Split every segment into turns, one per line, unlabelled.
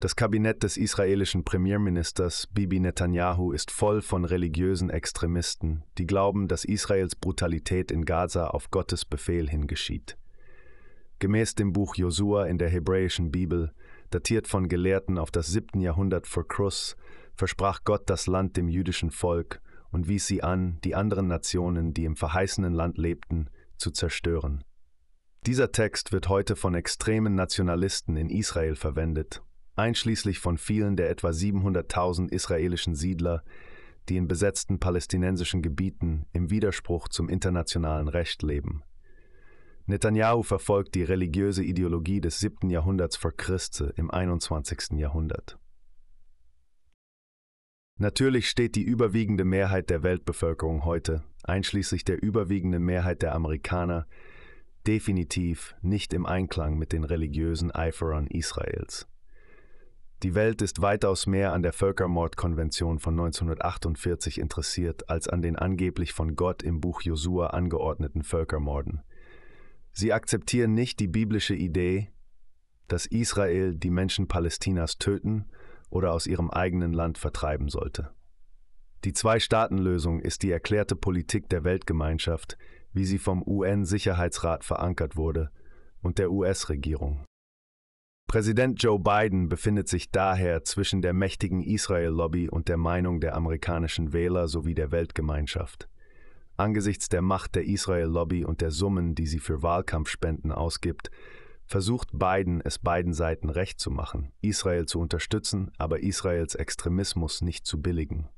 Das Kabinett des israelischen Premierministers Bibi Netanyahu ist voll von religiösen Extremisten, die glauben, dass Israels Brutalität in Gaza auf Gottes Befehl hingeschieht. Gemäß dem Buch Josua in der hebräischen Bibel, datiert von Gelehrten auf das 7. Jahrhundert vor Christus, versprach Gott das Land dem jüdischen Volk und wies sie an, die anderen Nationen, die im verheißenen Land lebten, zu zerstören. Dieser Text wird heute von extremen Nationalisten in Israel verwendet, einschließlich von vielen der etwa 700.000 israelischen Siedler, die in besetzten palästinensischen Gebieten im Widerspruch zum internationalen Recht leben. Netanyahu verfolgt die religiöse Ideologie des 7. Jahrhunderts vor Christe im 21. Jahrhundert. Natürlich steht die überwiegende Mehrheit der Weltbevölkerung heute, einschließlich der überwiegenden Mehrheit der Amerikaner, definitiv nicht im Einklang mit den religiösen Eiferern Israels. Die Welt ist weitaus mehr an der Völkermordkonvention von 1948 interessiert als an den angeblich von Gott im Buch Josua angeordneten Völkermorden. Sie akzeptieren nicht die biblische Idee, dass Israel die Menschen Palästinas töten oder aus ihrem eigenen Land vertreiben sollte. Die Zwei-Staaten-Lösung ist die erklärte Politik der Weltgemeinschaft, wie sie vom UN-Sicherheitsrat verankert wurde, und der US-Regierung. Präsident Joe Biden befindet sich daher zwischen der mächtigen Israel-Lobby und der Meinung der amerikanischen Wähler sowie der Weltgemeinschaft. Angesichts der Macht der Israel-Lobby und der Summen, die sie für Wahlkampfspenden ausgibt, versucht Biden, es beiden Seiten recht zu machen, Israel zu unterstützen, aber Israels Extremismus nicht zu billigen.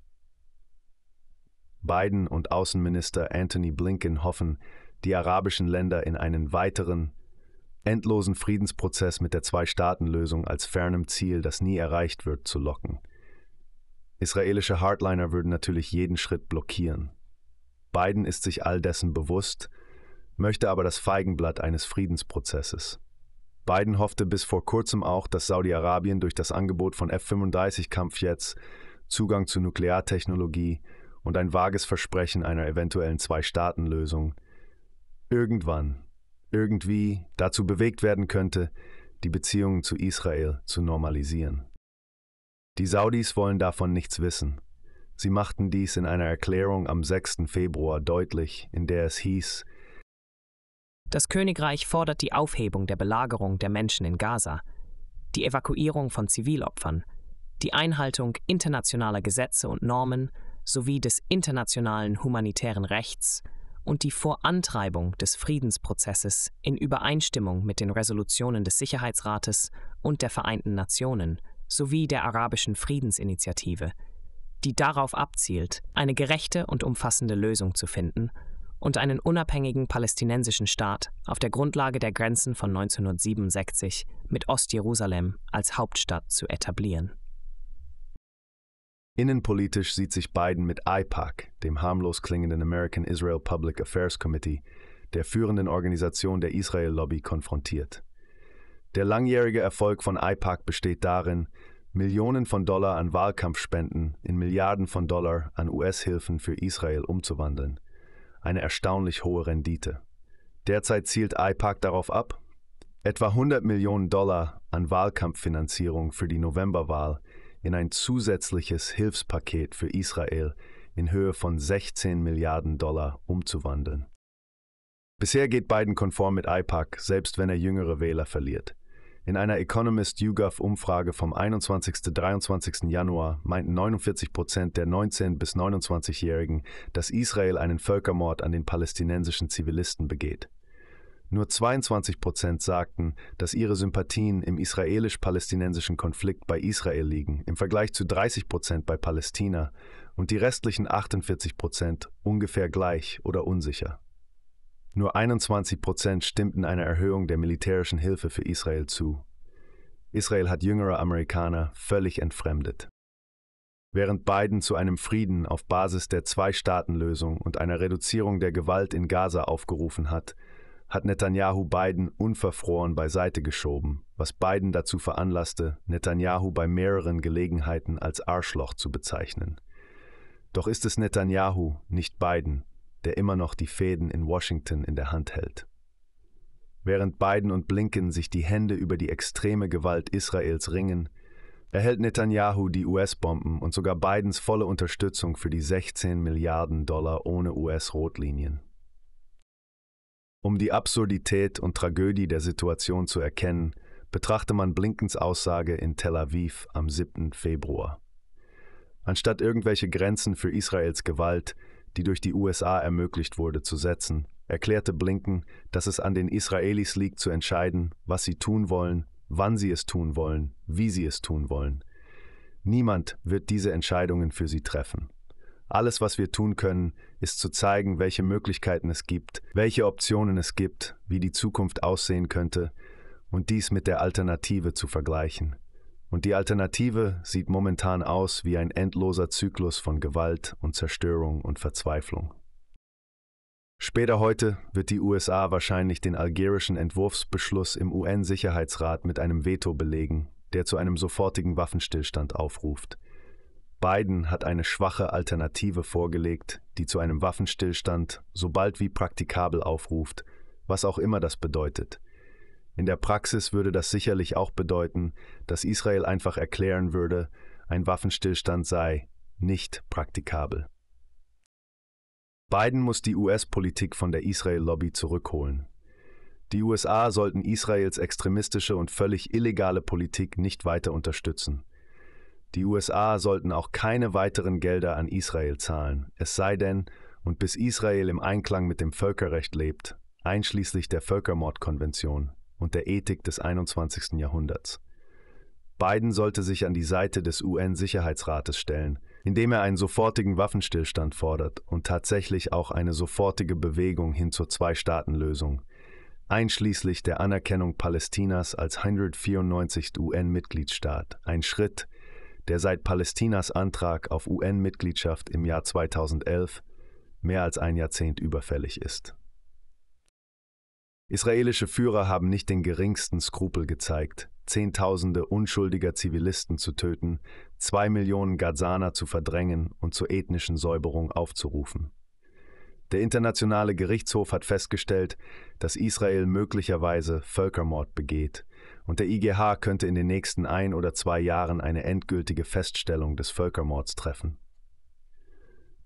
Biden und Außenminister Anthony Blinken hoffen, die arabischen Länder in einen weiteren, endlosen Friedensprozess mit der Zwei-Staaten-Lösung als fernem Ziel, das nie erreicht wird, zu locken. Israelische Hardliner würden natürlich jeden Schritt blockieren. Biden ist sich all dessen bewusst, möchte aber das Feigenblatt eines Friedensprozesses. Biden hoffte bis vor kurzem auch, dass Saudi-Arabien durch das Angebot von F-35-Kampfjets, Zugang zu Nukleartechnologie und ein vages Versprechen einer eventuellen Zwei-Staaten-Lösung irgendwann irgendwie dazu bewegt werden könnte, die Beziehungen zu Israel zu normalisieren. Die Saudis wollen davon nichts wissen. Sie machten dies in einer Erklärung am 6. Februar deutlich, in der es hieß, das Königreich fordert die Aufhebung der Belagerung der Menschen in Gaza, die Evakuierung von Zivilopfern, die Einhaltung internationaler Gesetze und Normen sowie des internationalen humanitären Rechts und die Vorantreibung des Friedensprozesses in Übereinstimmung mit den Resolutionen des Sicherheitsrates und der Vereinten Nationen sowie der arabischen Friedensinitiative, die darauf abzielt, eine gerechte und umfassende Lösung zu finden und einen unabhängigen palästinensischen Staat auf der Grundlage der Grenzen von 1967 mit Ostjerusalem als Hauptstadt zu etablieren. Innenpolitisch sieht sich Biden mit IPAC, dem harmlos klingenden American Israel Public Affairs Committee, der führenden Organisation der Israel-Lobby, konfrontiert. Der langjährige Erfolg von IPAC besteht darin, Millionen von Dollar an Wahlkampfspenden in Milliarden von Dollar an US-Hilfen für Israel umzuwandeln. Eine erstaunlich hohe Rendite. Derzeit zielt IPAC darauf ab, etwa 100 Millionen Dollar an Wahlkampffinanzierung für die Novemberwahl in ein zusätzliches Hilfspaket für Israel in Höhe von 16 Milliarden Dollar umzuwandeln. Bisher geht Biden konform mit IPAC, selbst wenn er jüngere Wähler verliert. In einer Economist YouGov-Umfrage vom 21. 23. Januar meinten 49 Prozent der 19- bis 29-Jährigen, dass Israel einen Völkermord an den palästinensischen Zivilisten begeht. Nur 22 Prozent sagten, dass ihre Sympathien im israelisch-palästinensischen Konflikt bei Israel liegen, im Vergleich zu 30 Prozent bei Palästina und die restlichen 48 Prozent ungefähr gleich oder unsicher. Nur 21 Prozent stimmten einer Erhöhung der militärischen Hilfe für Israel zu. Israel hat jüngere Amerikaner völlig entfremdet. Während Biden zu einem Frieden auf Basis der Zwei-Staaten-Lösung und einer Reduzierung der Gewalt in Gaza aufgerufen hat, hat Netanyahu Biden unverfroren beiseite geschoben, was Biden dazu veranlasste, Netanyahu bei mehreren Gelegenheiten als Arschloch zu bezeichnen. Doch ist es Netanyahu, nicht Biden, der immer noch die Fäden in Washington in der Hand hält. Während Biden und Blinken sich die Hände über die extreme Gewalt Israels ringen, erhält Netanyahu die US-Bomben und sogar Bidens volle Unterstützung für die 16 Milliarden Dollar ohne US-Rotlinien. Um die Absurdität und Tragödie der Situation zu erkennen, betrachte man Blinkens Aussage in Tel Aviv am 7. Februar. Anstatt irgendwelche Grenzen für Israels Gewalt, die durch die USA ermöglicht wurde, zu setzen, erklärte Blinken, dass es an den Israelis liegt zu entscheiden, was sie tun wollen, wann sie es tun wollen, wie sie es tun wollen. Niemand wird diese Entscheidungen für sie treffen. Alles, was wir tun können, ist zu zeigen, welche Möglichkeiten es gibt, welche Optionen es gibt, wie die Zukunft aussehen könnte und dies mit der Alternative zu vergleichen. Und die Alternative sieht momentan aus wie ein endloser Zyklus von Gewalt und Zerstörung und Verzweiflung. Später heute wird die USA wahrscheinlich den algerischen Entwurfsbeschluss im UN-Sicherheitsrat mit einem Veto belegen, der zu einem sofortigen Waffenstillstand aufruft – Biden hat eine schwache Alternative vorgelegt, die zu einem Waffenstillstand so bald wie praktikabel aufruft, was auch immer das bedeutet. In der Praxis würde das sicherlich auch bedeuten, dass Israel einfach erklären würde, ein Waffenstillstand sei nicht praktikabel. Biden muss die US-Politik von der Israel-Lobby zurückholen. Die USA sollten Israels extremistische und völlig illegale Politik nicht weiter unterstützen. Die USA sollten auch keine weiteren Gelder an Israel zahlen, es sei denn und bis Israel im Einklang mit dem Völkerrecht lebt, einschließlich der Völkermordkonvention und der Ethik des 21. Jahrhunderts. Biden sollte sich an die Seite des UN-Sicherheitsrates stellen, indem er einen sofortigen Waffenstillstand fordert und tatsächlich auch eine sofortige Bewegung hin zur Zwei-Staaten-Lösung, einschließlich der Anerkennung Palästinas als 194. UN-Mitgliedstaat, ein Schritt, der seit Palästinas Antrag auf UN-Mitgliedschaft im Jahr 2011 mehr als ein Jahrzehnt überfällig ist. Israelische Führer haben nicht den geringsten Skrupel gezeigt, Zehntausende unschuldiger Zivilisten zu töten, zwei Millionen Gazaner zu verdrängen und zur ethnischen Säuberung aufzurufen. Der Internationale Gerichtshof hat festgestellt, dass Israel möglicherweise Völkermord begeht und der IGH könnte in den nächsten ein oder zwei Jahren eine endgültige Feststellung des Völkermords treffen.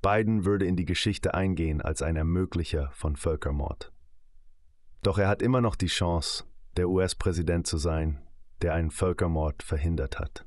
Biden würde in die Geschichte eingehen als ein Ermöglicher von Völkermord. Doch er hat immer noch die Chance, der US-Präsident zu sein, der einen Völkermord verhindert hat.